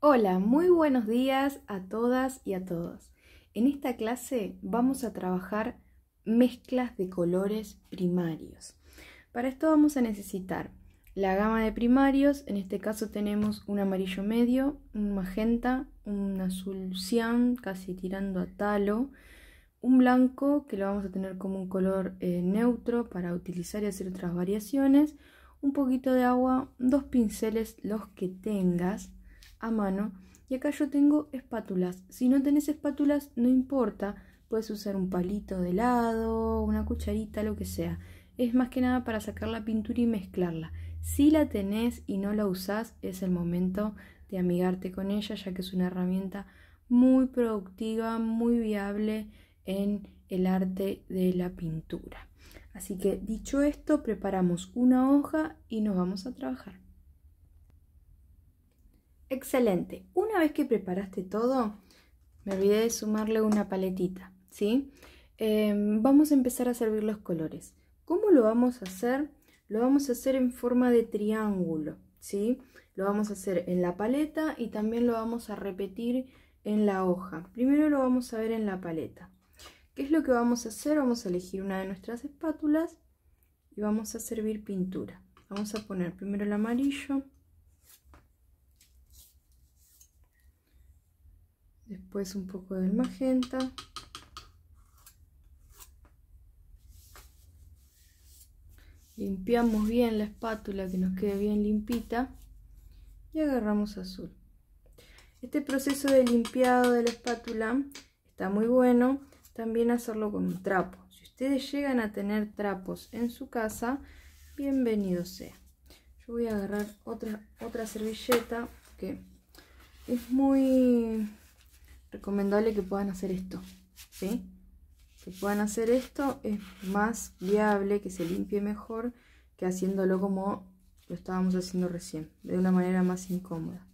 Hola, muy buenos días a todas y a todos. En esta clase vamos a trabajar mezclas de colores primarios. Para esto vamos a necesitar la gama de primarios, en este caso tenemos un amarillo medio, un magenta, un azul cian, casi tirando a talo, un blanco que lo vamos a tener como un color eh, neutro para utilizar y hacer otras variaciones, un poquito de agua, dos pinceles los que tengas, a mano. Y acá yo tengo espátulas. Si no tenés espátulas, no importa. Puedes usar un palito de helado, una cucharita, lo que sea. Es más que nada para sacar la pintura y mezclarla. Si la tenés y no la usás, es el momento de amigarte con ella, ya que es una herramienta muy productiva, muy viable en el arte de la pintura. Así que dicho esto, preparamos una hoja y nos vamos a trabajar. Excelente. Una vez que preparaste todo, me olvidé de sumarle una paletita, ¿sí? Em, vamos a empezar a servir los colores. ¿Cómo lo vamos a hacer? Lo vamos a hacer en forma de triángulo, ¿sí? Lo vamos a hacer en la paleta y también lo vamos a repetir en la hoja. Primero lo vamos a ver en la paleta. ¿Qué es lo que vamos a hacer? Vamos a elegir una de nuestras espátulas y vamos a servir pintura. Vamos a poner primero el amarillo, después pues, un poco del magenta limpiamos bien la espátula que nos quede bien limpita y agarramos azul este proceso de limpiado de la espátula está muy bueno también hacerlo con un trapo si ustedes llegan a tener trapos en su casa bienvenido sea yo voy a agarrar otra, otra servilleta que es muy recomendable que puedan hacer esto, Que puedan hacer esto es más viable, que se limpie mejor que haciéndolo como lo estábamos haciendo recién, de una manera más incómoda.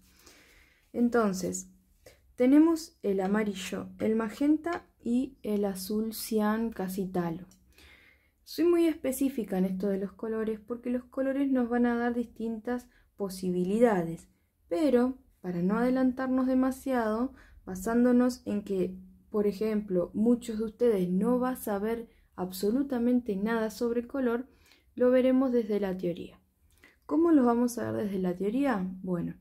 Entonces, tenemos el amarillo, el magenta y el azul cian casi talo. Soy muy específica en esto de los colores porque los colores nos van a dar distintas posibilidades, pero para no adelantarnos demasiado, basándonos en que, por ejemplo, muchos de ustedes no van a saber absolutamente nada sobre color, lo veremos desde la teoría. ¿Cómo los vamos a ver desde la teoría? Bueno,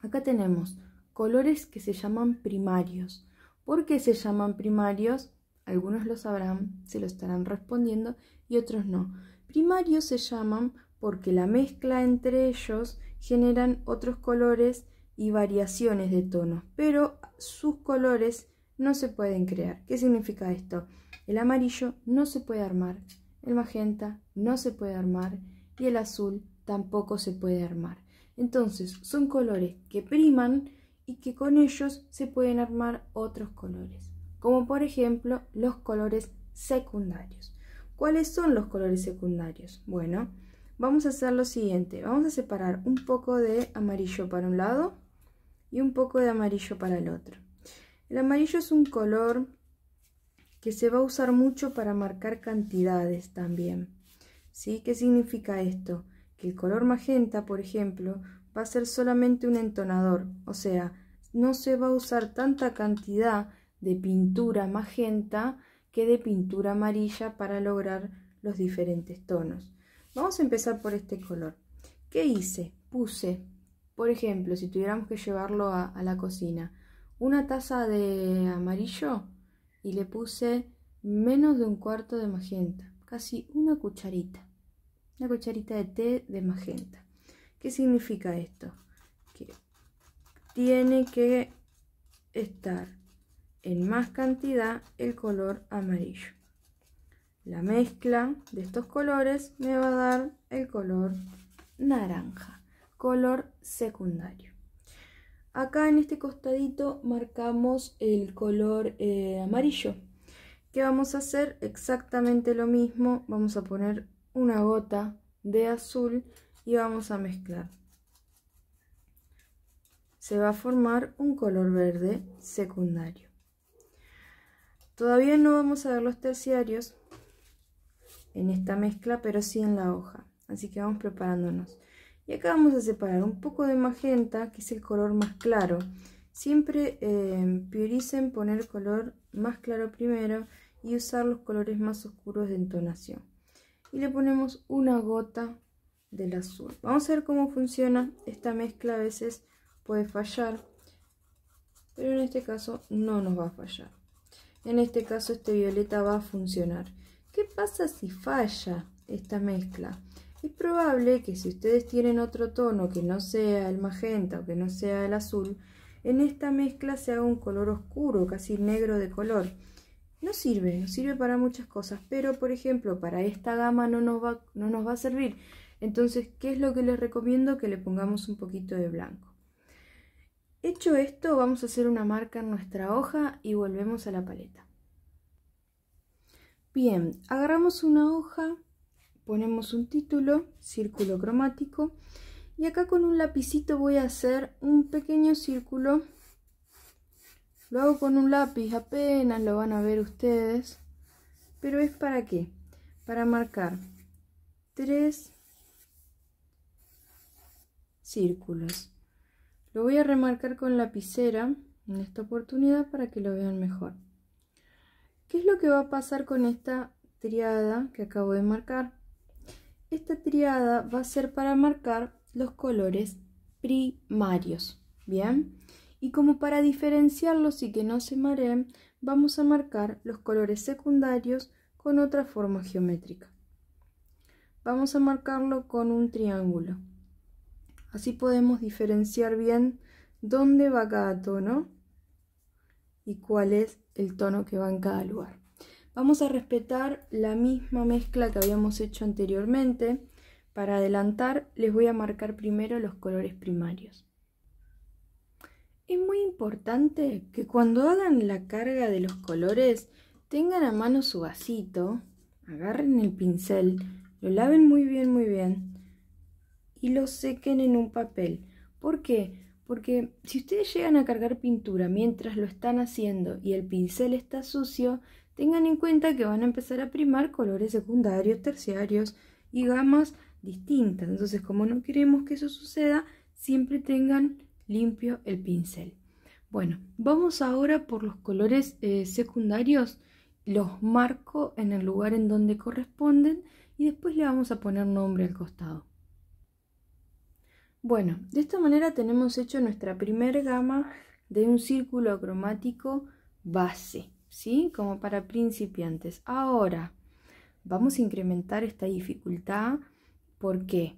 acá tenemos colores que se llaman primarios. ¿Por qué se llaman primarios? Algunos lo sabrán, se lo estarán respondiendo y otros no. Primarios se llaman porque la mezcla entre ellos generan otros colores y variaciones de tonos, pero sus colores no se pueden crear. ¿Qué significa esto? El amarillo no se puede armar, el magenta no se puede armar y el azul tampoco se puede armar. Entonces son colores que priman y que con ellos se pueden armar otros colores, como por ejemplo los colores secundarios. ¿Cuáles son los colores secundarios? Bueno, vamos a hacer lo siguiente, vamos a separar un poco de amarillo para un lado y un poco de amarillo para el otro. El amarillo es un color que se va a usar mucho para marcar cantidades también. ¿Sí? ¿Qué significa esto? Que el color magenta, por ejemplo, va a ser solamente un entonador, o sea, no se va a usar tanta cantidad de pintura magenta que de pintura amarilla para lograr los diferentes tonos. Vamos a empezar por este color. ¿Qué hice? Puse por ejemplo, si tuviéramos que llevarlo a, la cocina, una taza de amarillo y le puse menos de un cuarto de magenta, casi una cucharita, una cucharita de té de magenta. ¿Qué significa esto? Que tiene que estar en más cantidad el color amarillo. La mezcla de estos colores me va a dar el color naranja, color secundario. Acá en este costadito marcamos el color eh, amarillo, que vamos a hacer exactamente lo mismo. Vamos a poner una gota de azul y vamos a mezclar. Se va a formar un color verde secundario. Todavía no vamos a ver los terciarios en esta mezcla, pero sí en la hoja. Así que vamos preparándonos. Y acá vamos a separar un poco de magenta, que es el color más claro. Siempre em, prioricen poner color más claro primero y usar los colores más oscuros de entonación. Y le ponemos una gota del azul. Vamos a ver cómo funciona. Esta mezcla a veces puede fallar, pero en este caso no nos va a fallar. En este caso este violeta va a funcionar. ¿Qué pasa si falla esta mezcla? es probable que si ustedes tienen otro tono que no sea el magenta o que no sea el azul, en esta mezcla se haga un color oscuro, casi negro de color. No sirve, no sirve para muchas cosas, pero por ejemplo para esta gama no nos va, no nos va a servir. Entonces, ¿qué es lo que les recomiendo? Que le pongamos un poquito de blanco. Hecho esto, vamos a hacer una marca en nuestra hoja y volvemos a la paleta. Bien, agarramos una hoja, ponemos un título, círculo cromático, y acá con un lapicito voy a hacer un pequeño círculo. Lo hago con un lápiz, apenas lo van a ver ustedes. Pero es para qué? Para marcar tres círculos. Lo voy a remarcar con lapicera en esta oportunidad para que lo vean mejor. ¿Qué es lo que va a pasar con esta triada que acabo de marcar? Esta triada va a ser para marcar los colores primarios, ¿bien? Y como para diferenciarlos y que no se mareen, vamos a marcar los colores secundarios con otra forma geométrica. Vamos a marcarlo con un triángulo. Así podemos diferenciar bien dónde va cada tono y cuál es el tono que va en cada lugar. Vamos a respetar la misma mezcla que habíamos hecho anteriormente. Para adelantar les voy a marcar primero los colores primarios. Es muy importante que cuando hagan la carga de los colores tengan a mano su vasito, agarren el pincel, lo laven muy bien, muy bien y lo sequen en un papel. ¿Por qué? Porque si ustedes llegan a cargar pintura mientras lo están haciendo y el pincel está sucio, Tengan en cuenta que van a empezar a primar colores secundarios, terciarios y gamas distintas. Entonces, como no queremos que eso suceda, siempre tengan limpio el pincel. Bueno, vamos ahora por los colores eh, secundarios. Los marco en el lugar en donde corresponden y después le vamos a poner nombre al costado. Bueno, de esta manera tenemos hecho nuestra primera gama de un círculo cromático base. ¿sí? Como para principiantes. Ahora, vamos a incrementar esta dificultad. ¿Por qué?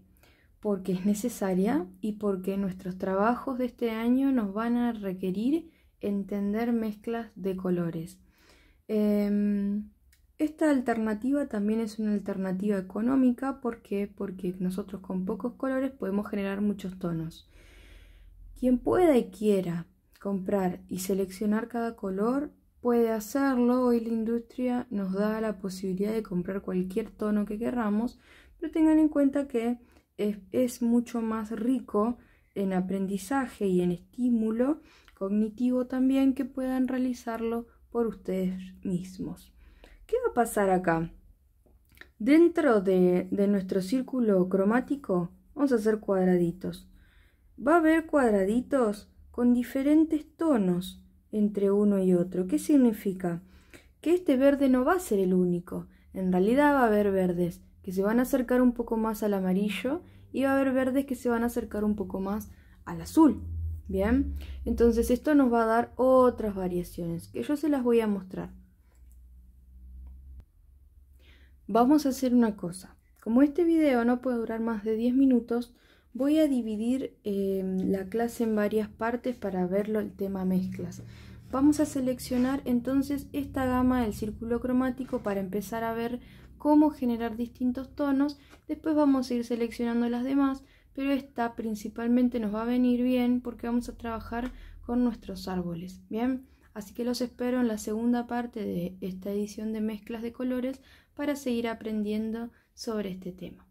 Porque es necesaria y porque nuestros trabajos de este año nos van a requerir entender mezclas de colores. Em, esta alternativa también es una alternativa económica. ¿Por Porque nosotros con pocos colores podemos generar muchos tonos. Quien pueda y quiera comprar y seleccionar cada color puede hacerlo. Hoy la industria nos da la posibilidad de comprar cualquier tono que queramos, pero tengan en cuenta que es, mucho más rico en aprendizaje y en estímulo cognitivo también que puedan realizarlo por ustedes mismos. ¿Qué va a pasar acá? Dentro de, nuestro círculo cromático vamos a hacer cuadraditos. Va a haber cuadraditos con diferentes tonos entre uno y otro. ¿Qué significa? Que este verde no va a ser el único. En realidad va a haber verdes que se van a acercar un poco más al amarillo y va a haber verdes que se van a acercar un poco más al azul. Bien, entonces esto nos va a dar otras variaciones que yo se las voy a mostrar. Vamos a hacer una cosa. Como este video no puede durar más de 10 minutos, Voy a dividir em, la clase en varias partes para verlo el tema mezclas. Vamos a seleccionar entonces esta gama del círculo cromático para empezar a ver cómo generar distintos tonos. Después vamos a ir seleccionando las demás, pero esta principalmente nos va a venir bien porque vamos a trabajar con nuestros árboles. Bien, así que los espero en la segunda parte de esta edición de mezclas de colores para seguir aprendiendo sobre este tema.